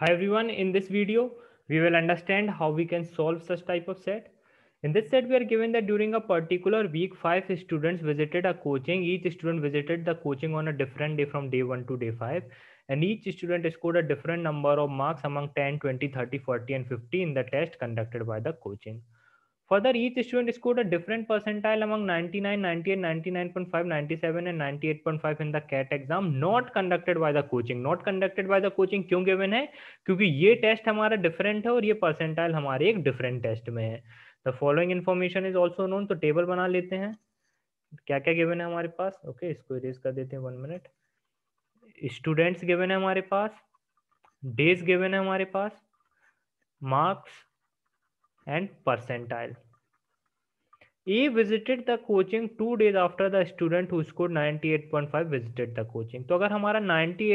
Hi everyone, in this video, we will understand how we can solve such type of set. In this set, we are given that during a particular week, five students visited a coaching. Each student visited the coaching on a different day from day one to day five. And each student scored a different number of marks among 10, 20, 30, 40, and 50 in the test conducted by the coaching. Further, each student scored a different percentile among 99, 98, 99.5, 97, and 98.5 in the CAT exam, not conducted by the coaching. Not conducted by the coaching kyun given hai kyunki ye test hamara different hai aur ye percentile hamare ek different test mein hai The following information is also known. to table bana lete hain kya kya given hai hamare paas okay, isko erase kar dete hain one minute students given hai hamare paas days given hai hamare paas marks and and percentile. A visited the coaching two days after the student who scored 98.5 visited the coaching. तो अगर हमारा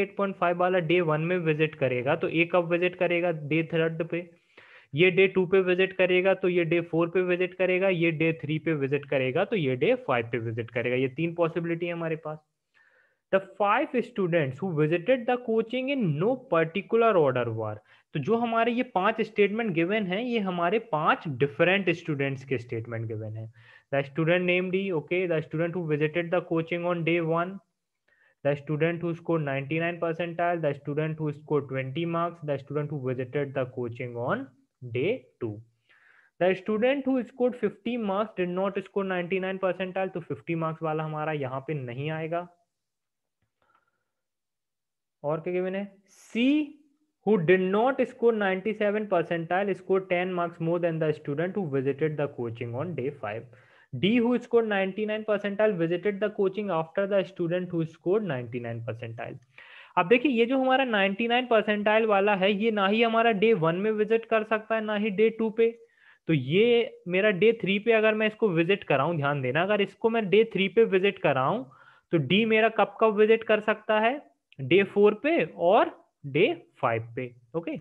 eight point five वाला day one में visit करेगा तो ए कब visit करेगा day third पे ये डे टू पे विजिट करेगा तो ये डे फोर पे विजिट करेगा ये डे थ्री पे विजिट करेगा तो ये डे फाइव पे विजिट करेगा ये तीन पॉसिबिलिटी है हमारे पास the five students who visited the coaching in no particular order वार तो जो हमारे ये पांच स्टेटमेंट गिवन है ये हमारे पांच डिफरेंट स्टूडेंट्स के स्टेटमेंट गिवन है the student name D okay the student who visited the coaching on day one the student who score 99 percentile the student who score 20 marks the student who visited the coaching on day two the student who score 50 marks did not score 99 percentile तो 50 marks वाला हमारा यहाँ पे नहीं आएगा और क्या given है C who did not score 97 percentile score 10 marks more than the student who visited the coaching on day five D who score 99 percentile visited the coaching after the student who score 99 percentile अब देखिए ये जो हमारा 99 percentile वाला है ये ना ही हमारा डे वन में विजिट कर सकता है ना ही डे टू पे तो ये मेरा डे थ्री पे अगर मैं इसको विजिट कराऊं ध्यान देना अगर इसको मैं डे थ्री पे विजिट कराऊं तो डी मेरा कब कब विजिट कर सकता है डे फोर पे और डे फाइव पे ओके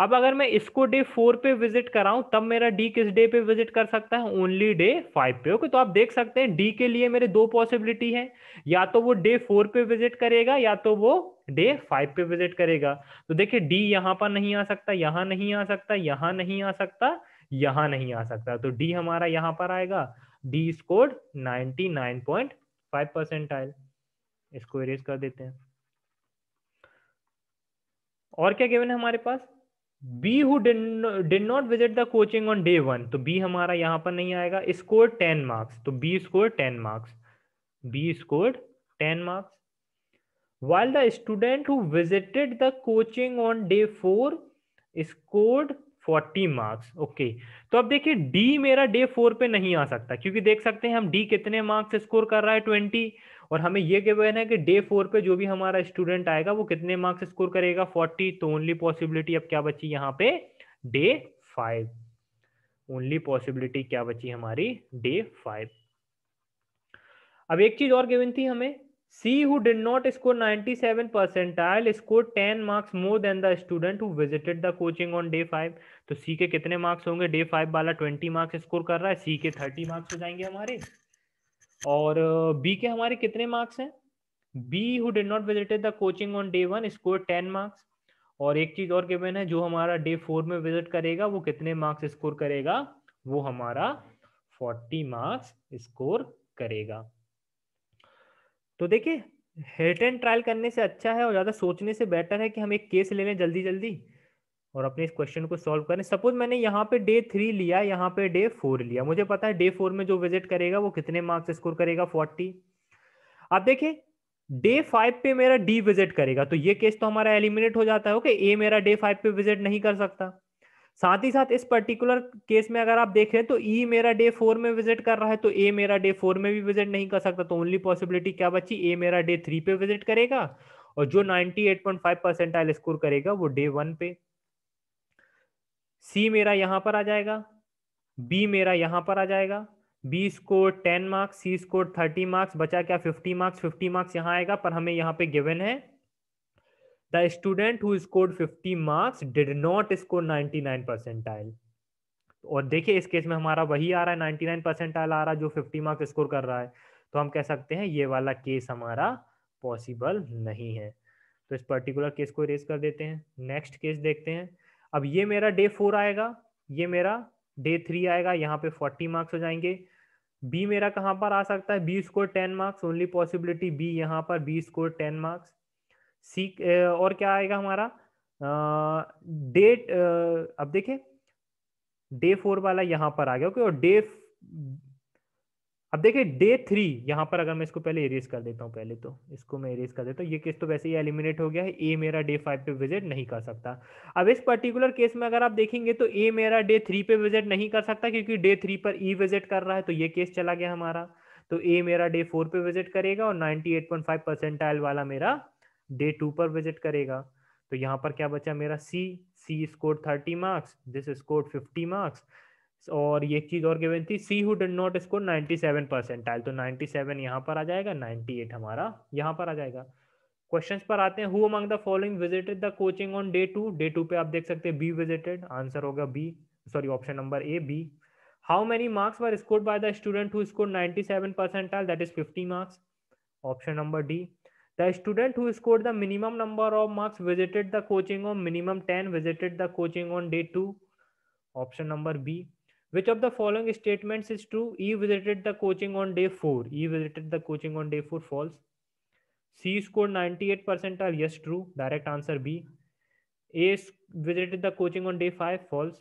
अब अगर मैं इसको डे फोर पे विजिट कराऊं तब मेरा डी किस डे पे विजिट कर सकता है ओनली डे फाइव पे ओके तो आप देख सकते हैं डी के लिए मेरे दो पॉसिबिलिटी है या तो वो डे फोर पे विजिट करेगा या तो वो डे फाइव पे विजिट करेगा तो देखिए डी यहाँ पर नहीं आ सकता यहाँ नहीं आ सकता यहाँ नहीं आ सकता यहाँ नहीं आ सकता तो डी हमारा यहां पर आएगा D score ninety nine point five percentile इसको इरेज कर देते हैं और क्या गिवन है हमारे पास B who did not visit the coaching on day one तो बी हमारा यहां पर नहीं आएगा स्कोर टेन मार्क्स तो B score ten marks B score ten marks while the student who visited the coaching on day four scored 40 marks okay okay. तो अब देखिए डी मेरा डे फोर पे नहीं आ सकता क्योंकि देख सकते हैं हम डी कितने मार्क्स स्कोर कर रहा है ट्वेंटी और हमें ये गिवन है कि डे फोर पे जो भी हमारा स्टूडेंट आएगा वो कितने मार्क्स स्कोर करेगा फोर्टी तो ओनली पॉसिबिलिटी अब क्या बची यहाँ पे डे फाइव ओनली पॉसिबिलिटी क्या बची हमारी डे फाइव अब एक चीज और गिवन थी हमें C who did not score 97 percentile score ten marks more than the student who visited the coaching on day five तो सी के कितने मार्क्स होंगे डे फाइव वाला 20 मार्क्स स्कोर कर रहा है सी के 30 मार्क्स हो जाएंगे हमारे और बी के हमारे कितने मार्क्स हैं B who did not visited the coaching on day one score ten marks और एक चीज और गिवन है जो हमारा डे फोर में विजिट करेगा वो कितने मार्क्स स्कोर करेगा वो हमारा फोर्टी मार्क्स स्कोर करेगा तो देखिए हेट एंड ट्रायल करने से अच्छा है और ज्यादा सोचने से बेटर है कि हम एक केस ले लें जल्दी जल्दी और अपने इस क्वेश्चन को सॉल्व करें सपोज मैंने यहाँ पे डे थ्री लिया यहाँ पे डे फोर लिया मुझे पता है डे फोर में जो विजिट करेगा वो कितने मार्क्स स्कोर करेगा फोर्टी आप देखिए डे फाइव पे मेरा डी विजिट करेगा तो ये केस तो हमारा एलिमिनेट हो जाता है ओके ए मेरा डे फाइव पे विजिट नहीं कर सकता साथ ही साथ इस पर्टिकुलर केस में अगर आप देख रहे हैं तो ई e मेरा डे फोर में विजिट कर रहा है तो ए मेरा डे फोर में भी विजिट नहीं कर सकता तो ओनली पॉसिबिलिटी क्या बची ए मेरा डे थ्री पे विजिट करेगा और जो ninety eight point five percentile score करेगा वो डे वन पे सी मेरा यहाँ पर आ जाएगा बी मेरा यहाँ पर आ जाएगा B score ten marks C score thirty marks बचा क्या फिफ्टी मार्क्स फिफ्टी मार्क्स यहाँ आएगा पर हमें यहाँ पे गिवन है the student who score fifty marks did not score ninety nine percentile और देखिए इस केस में हमारा वही आ रहा है नाइनटी नाइन परसेंटाइल आ रहा है जो फिफ्टी मार्क्स स्कोर कर रहा है तो हम कह सकते हैं ये वाला केस हमारा पॉसिबल नहीं है तो इस पर्टिकुलर केस को रेस कर देते हैं नेक्स्ट केस देखते हैं अब ये मेरा डे फोर आएगा ये मेरा डे थ्री आएगा यहाँ पे फोर्टी मार्क्स हो जाएंगे बी मेरा कहाँ पर आ सकता है B score ten marks only possibility B यहाँ पर B score ten marks C और क्या आएगा हमारा डेट अब देखे डे फोर वाला यहाँ पर आ गया ओके और डे अब देखिए डे थ्री यहाँ पर अगर मैं इसको पहले इरेज कर देता हूँ पहले तो इसको मैं इरेज कर देता हूँ ये केस तो वैसे ही एलिमिनेट हो गया है ए मेरा डे फाइव पे विजिट नहीं कर सकता अब इस पर्टिकुलर केस में अगर आप देखेंगे तो ए मेरा डे थ्री पे विजिट नहीं कर सकता क्योंकि डे थ्री पर ई e विजिट कर रहा है तो ये केस चला गया हमारा तो ए मेरा डे फोर पे विजिट करेगा और नाइनटी एट वाला मेरा डे टू पर विजिट करेगा तो यहाँ पर क्या बचा मेरा C C score thirty marks this score fifty marks और ये चीज और गिवन थी C who did not score 97 percentile तो 97 यहाँ पर आ जाएगा 98 हमारा यहाँ पर आ जाएगा क्वेश्चंस पर आते हैं who among the following visited the coaching on day two day two पे आप देख सकते हैं बी विजिटेड आंसर होगा B sorry option number A B how many marks were scored by the student who score 97 percentile that is 50 marks option number D the student who score the minimum number of marks visited the coaching on minimum 10 visited the coaching on day to option number B which of the following statements is true e visited the coaching on day 4 e visited the coaching on day 4 false c scored 98% percentile yes true direct answer b a visited the coaching on day 5 false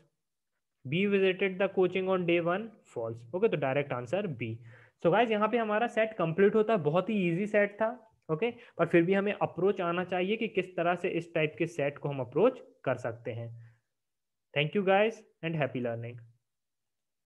b visited the coaching on day 1 false okay so direct answer b so guys यहाँ पे हमारा set complete होता है बहुत ही easy set था okay okay? पर फिर भी हमें अप्रोच आना चाहिए कि किस तरह से इस टाइप के सेट को हम अप्रोच कर सकते हैं thank you guys and happy learning